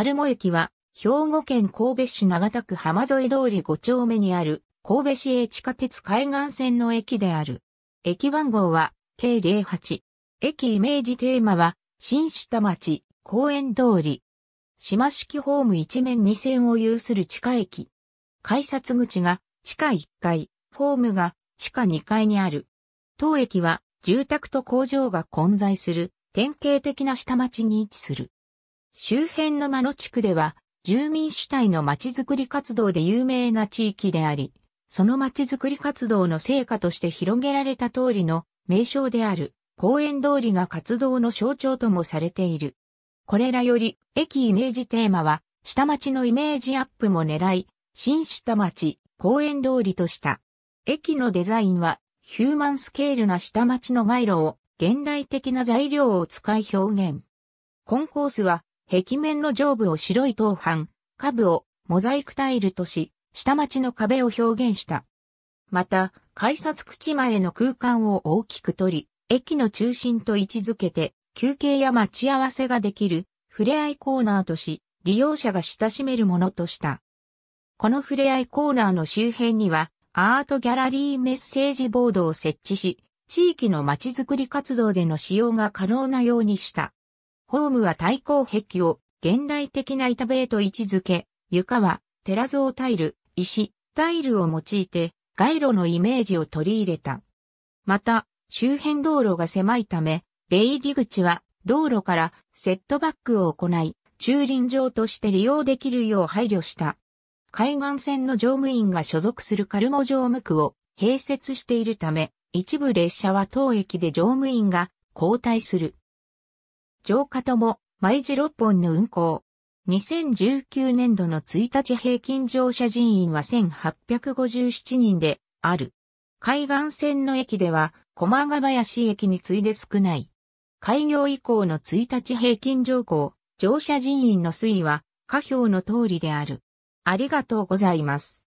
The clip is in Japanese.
春茂駅は、兵庫県神戸市長田区浜沿通り5丁目にある、神戸市営地下鉄海岸線の駅である。駅番号は、K08。駅イメージテーマは、新下町、公園通り。島式ホーム一面二線を有する地下駅。改札口が地下1階、ホームが地下2階にある。当駅は住宅と工場が混在する典型的な下町に位置する。周辺の間野地区では、住民主体のまちづくり活動で有名な地域であり、そのまちづくり活動の成果として広げられた通りの名称である公園通りが活動の象徴ともされている。これらより、駅イメージテーマは、下町のイメージアップも狙い、新下町、公園通りとした。駅のデザインは、ヒューマンスケールな下町の街路を現代的な材料を使い表現。コンコースは壁面の上部を白い陶板、下部をモザイクタイルとし、下町の壁を表現した。また、改札口前の空間を大きく取り、駅の中心と位置づけて、休憩や待ち合わせができる、ふれあいコーナーとし、利用者が親しめるものとした。このふれあいコーナーの周辺には、アートギャラリーメッセージボードを設置し、地域のまちづくり活動での使用が可能なようにした。ホームは対抗壁を現代的な板塀と位置づけ、床はテラゾータイル、石、タイルを用いて街路のイメージを取り入れた。また、周辺道路が狭いため、出入り口は道路からセットバックを行い、駐輪場として利用できるよう配慮した。海岸線の乗務員が所属するカルモ乗務区を併設しているため、一部列車は当駅で乗務員が交代する。城下とも、毎時6本の運行。2019年度の1日平均乗車人員は1857人である。海岸線の駅では、駒ヶ林駅に次いで少ない。開業以降の1日平均乗降、乗車人員の推移は、下表の通りである。ありがとうございます。